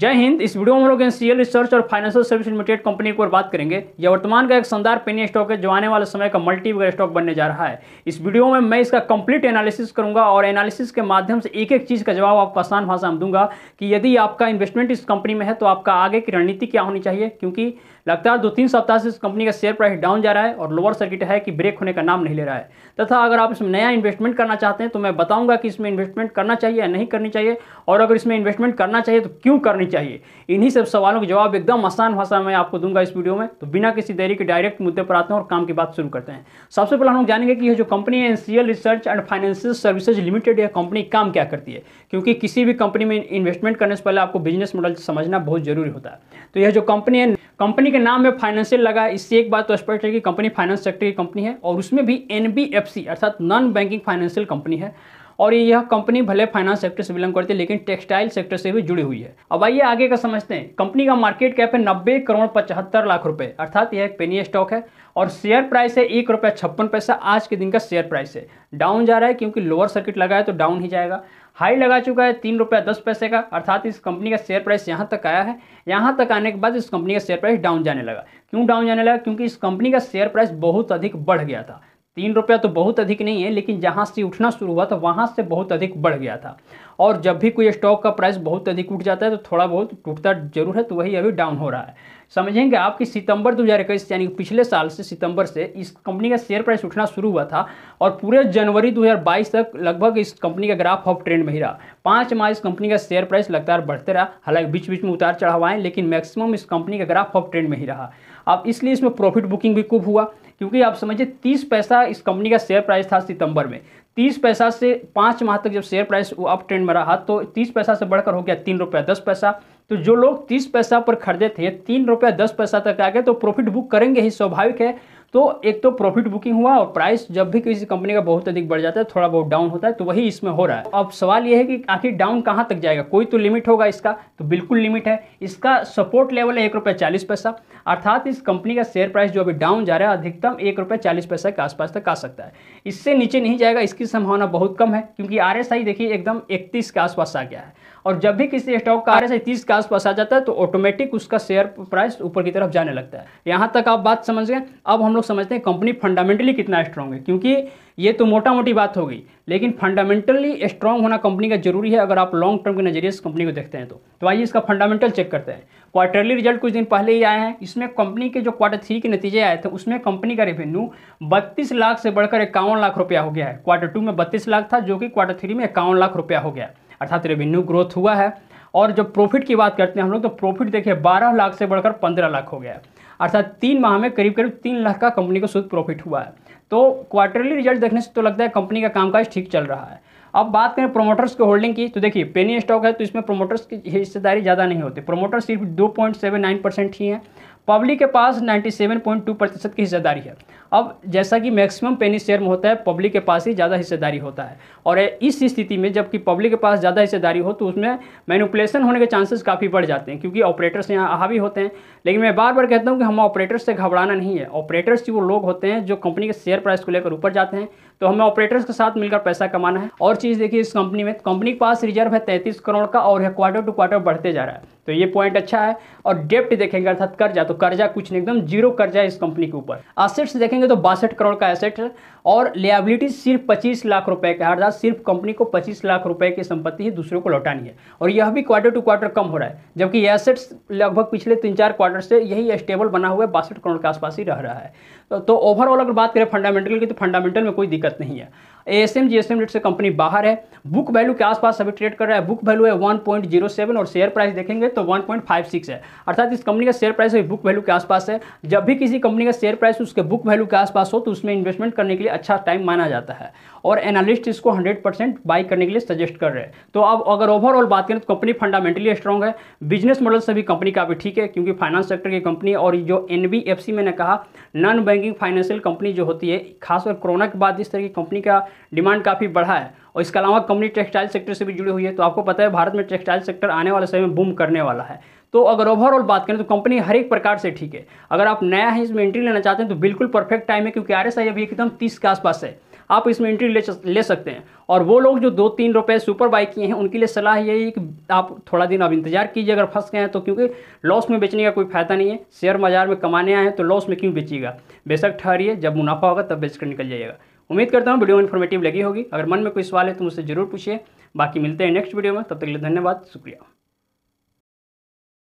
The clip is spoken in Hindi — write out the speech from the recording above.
जय हिंद इस वीडियो में हम लोग एनसीएल रिसर्च और फाइनेंशियल सर्विस लिमिटेड कंपनी पर बात करेंगे यह वर्तमान का एक शानदार पेनी स्टॉक है जो आने वाले समय का मल्टी वगैरह स्टॉक बनने जा रहा है इस वीडियो में मैं इसका कंप्लीट एनालिसिस करूंगा और एनालिसिस के माध्यम से एक एक चीज़ का जवाब आपको आसान भाषा में दूंगा कि यदि आपका इन्वेस्टमेंट इस कंपनी में है तो आपका आगे की रणनीति क्या होनी चाहिए क्योंकि लगातार दो तीन सप्ताह से इस कंपनी का शेयर प्राइस डाउन जा रहा है और लोअर सर्किट है कि ब्रेक होने का नाम नहीं ले रहा है तथा अगर आप इसमें नया इन्वेस्टमेंट करना चाहते हैं तो मैं बताऊंगा कि इसमें इन्वेस्टमेंट करना चाहिए या नहीं करनी चाहिए और अगर इसमें इन्वेस्टमेंट करना चाहिए तो क्यों करनी चाहिए इन्हीं सब सवालों के जवाब एकदम आसान भाषा में आपको दूंगा इस वीडियो में तो बिना किसी देरी के डायरेक्ट मुद्दे पर आते हैं और काम की बात शुरू करते हैं सबसे पहले हम लोग जानेंगे कि यह जो कंपनी है NCL research and financial services limited यह कंपनी काम क्या करती है क्योंकि किसी भी कंपनी में इन्वेस्टमेंट करने से पहले आपको बिजनेस मॉडल समझना बहुत जरूरी होता है तो यह जो कंपनी है कंपनी के नाम में फाइनेंशियल लगा है इससे एक बात तो स्पष्ट है कि कंपनी फाइनेंस सेक्टर की कंपनी है और उसमें भी एनबीएफसी अर्थात नॉन बैंकिंग फाइनेंशियल कंपनी है और यह कंपनी भले फाइनेंस सेक्टर से बिलोंग करती है लेकिन टेक्सटाइल सेक्टर से भी जुड़ी हुई है अब आइए आगे का समझते हैं कंपनी का मार्केट कैप है नब्बे करोड़ पचहत्तर लाख रुपए अर्थात यह एक पेनी स्टॉक है और शेयर प्राइस है एक रुपया छप्पन पैसा आज के दिन का शेयर प्राइस है डाउन जा रहा है क्योंकि लोअर सर्किट लगा है तो डाउन ही जाएगा हाई लगा चुका है तीन रुपया दस पैसे का अर्थात इस कंपनी का शेयर प्राइस यहाँ तक आया है यहाँ तक आने के बाद इस कंपनी का शेयर प्राइस डाउन जाने लगा क्यों डाउन जाने लगा क्योंकि इस कंपनी का शेयर प्राइस बहुत अधिक बढ़ गया था तीन रुपया तो बहुत अधिक नहीं है लेकिन जहाँ से उठना शुरू हुआ था वहाँ से बहुत अधिक बढ़ गया था और जब भी कोई स्टॉक का प्राइस बहुत अधिक उठ जाता है तो थोड़ा बहुत टूटता जरूर है तो वही अभी डाउन हो रहा है समझेंगे आपकी सितंबर 2021 यानी पिछले साल से सितंबर से इस कंपनी का शेयर प्राइस उठना शुरू हुआ था और पूरे जनवरी 2022 तक लगभग इस कंपनी का ग्राफ ऑफ ट्रेंड में ही रहा पाँच माह इस कंपनी का शेयर प्राइस लगातार बढ़ते रहा हालांकि बीच बीच में उतार चढ़ाव आए लेकिन मैक्सिमम इस कंपनी का ग्राफ ऑफ ट्रेंड में ही रहा अब इसलिए इसमें प्रॉफिट बुकिंग भी खूब हुआ क्योंकि आप समझिए तीस पैसा इस कंपनी का शेयर प्राइस था सितंबर में तीस पैसा से पाँच माह तक जब शेयर प्राइस अप ट्रेंड में रहा तो तीस पैसा से बढ़कर हो गया तीन रुपया दस पैसा तो जो लोग तीस पैसा पर खरीदे थे तीन रुपया दस पैसा तक आ गए तो प्रॉफिट बुक करेंगे ही स्वाभाविक है तो एक तो प्रॉफिट बुकिंग हुआ और प्राइस जब भी किसी कंपनी का बहुत अधिक बढ़ जाता है थोड़ा बहुत डाउन होता है तो वही इसमें हो रहा है अब सवाल यह है कि आखिर डाउन कहाँ तक जाएगा कोई तो लिमिट होगा इसका तो बिल्कुल लिमिट है इसका सपोर्ट लेवल है एक रुपये चालीस पैसा अर्थात इस कंपनी का शेयर प्राइस जो अभी डाउन जा रहा है अधिकतम एक रुपये चालीस पैसा के आसपास तक आ सकता है इससे नीचे नहीं जाएगा इसकी संभावना बहुत कम है क्योंकि आर देखिए एकदम इकतीस के आसपास आ गया है और जब भी किसी स्टॉक का आर एस तीस के आसपास आ जाता है तो ऑटोमेटिक उसका शेयर प्राइस ऊपर की तरफ जाने लगता है यहाँ तक आप बात समझ गए अब हम लोग समझते हैं कंपनी फंडामेंटली कितना स्ट्रॉन्ग है क्योंकि ये तो मोटा मोटी बात होगी लेकिन फंडामेंटली स्ट्रांग होना कंपनी का जरूरी है अगर आप लॉन्ग टर्म के नजरिए इस कंपनी को देखते हैं तो तो आइए इसका फंडामेंटल चेक करते हैं क्वार्टरली रिजल्ट कुछ दिन पहले ही आए हैं इसमें कंपनी के जो क्वार्टर थ्री के नतीजे आए थे उसमें कंपनी का रेवेन्यू बत्तीस लाख से बढ़कर इक्यावन लाख रुपया हो गया है क्वार्टर टू में बत्तीस लाख था जो कि क्वार्टर थ्री में इक्यावन लाख रुपया हो गया है अर्थात रेवेन्यू ग्रोथ हुआ है और जब प्रॉफिट की बात करते हैं हम लोग तो प्रॉफिट देखिए बारह लाख से बढ़कर पंद्रह लाख हो गया अर्थात तीन माह में करीब करीब तीन लाख का कंपनी को शुद्ध प्रॉफिट हुआ है तो क्वार्टरली रिजल्ट देखने से तो लगता है कंपनी का कामकाज ठीक चल रहा है अब बात करें प्रोमोटर्स के होल्डिंग की तो देखिए पेनी स्टॉक है तो इसमें प्रोमोटर्स की हिस्सेदारी ज़्यादा नहीं होती प्रोमोटर्स सिर्फ दो पॉइंट सेवन नाइन परसेंट ही हैं पब्लिक के पास 97.2 प्रतिशत की हिस्सेदारी है अब जैसा कि मैक्सिमम पेनी शेयर में होता है पब्लिक के पास ही ज़्यादा हिस्सेदारी होता है और इस स्थिति में जबकि पब्लिक के पास ज़्यादा हिस्सेदारी हो तो उसमें मैनुपलेशन होने के चांसेस काफ़ी बढ़ जाते हैं क्योंकि ऑपरेटर्स यहाँ हावी होते हैं लेकिन मैं बार बार कहता हूँ कि हम ऑपरेटर्स से घबराना नहीं है ऑपरेटर्स वो लोग होते हैं जो कंपनी के शेयर प्राइस को लेकर ऊपर जाते हैं तो हमें ऑपरेटर्स के साथ मिलकर पैसा कमाना है और चीज़ देखिए इस कंपनी में कंपनी के पास रिजर्व है तैंतीस करोड़ का और यह क्वार्टर टू क्वार्टर बढ़ते जा रहा है तो ये पॉइंट अच्छा है और डेप्ट देखेंगे अर्थात कर्जा तो कर्जा कुछ नहीं एकदम जीरो कर्जा है इस कंपनी के ऊपर असेट्स देखेंगे तो बासठ करोड़ का एसेट है और लियाबिलिटी सिर्फ पच्चीस लाख रुपए का अर्थात सिर्फ कंपनी को पच्चीस लाख रुपए की संपत्ति ही दूसरों को लौटानी है और यह भी क्वार्टर टू क्वार्टर कम हो रहा है जबकि एसेट्स लगभग पिछले तीन चार क्वार्टर से यही स्टेबल बना हुआ है बासठ करोड़ के आसपास ही रह रहा है तो ओवरऑल तो अगर बात करें फंडामेंटल की तो फंडामेंटल में कोई दिक्कत नहीं है A S M G S M rate से कंपनी बाहर है बुक वैल्यू के आसपास अभी ट्रेड कर रहा है बुक वैल्यू है 1.07 और शेयर प्राइस देखेंगे तो 1.56 है अर्थात इस कंपनी का शेयर प्राइस अभी बुक वैल्यू के आसपास है जब भी किसी कंपनी का शेयर प्राइस उसके बुक वैल्यू के आसपास हो तो उसमें इन्वेस्टमेंट करने के लिए अच्छा टाइम माना जाता है और एनालिस्ट इसको हंड्रेड परसेंट बाई करने के लिए सजेस्ट कर रहे हैं तो अब अगर ओवरऑल बात करें तो कंपनी फंडामेंटली स्ट्रॉन्ग है बिजनेस मॉडल से भी कंपनी का भी ठीक है क्योंकि फाइनेंस सेक्टर की कंपनी और जो एन मैंने कहा नॉन बैंकिंग फाइनेंशियल कंपनी जो होती है खासकर कोरोना के बाद इस तरह की कंपनी का डिमांड काफ़ी बढ़ा है और इसके अलावा कंपनी टेक्सटाइल सेक्टर से भी जुड़ी हुई है तो आपको पता है भारत में टेक्सटाइल सेक्टर आने वाले समय में बूम करने वाला है तो अगर ओवरऑल बात करें तो कंपनी हर एक प्रकार से ठीक है अगर आप नया है इसमें एंट्री लेना चाहते हैं तो बिल्कुल परफेक्ट टाइम है क्योंकि आर एस अभी एकदम तीस के आसपास है आप इसमें एंट्री ले ले सकते हैं और वो लोग जो दो तीन रुपये सुपर बाई किए हैं उनके लिए सलाह यही है कि आप थोड़ा दिन अब इंतजार कीजिए अगर फंस गए हैं तो क्योंकि लॉस में बेचने का कोई फायदा नहीं है शेयर बाजार में कमाने आए हैं तो लॉस में क्यों बेचिएगा बेशक ठहरिए जब मुनाफा होगा तब बेचकर कर निकल जाइएगा उम्मीद करता हूँ वीडियो इन्फॉर्मेटिव लगी होगी अगर मन में कोई सवाल है तो मुझसे जरूर पूछिए बाकी मिलते हैं नेक्स्ट वीडियो में तब तक के लिए धन्यवाद शुक्रिया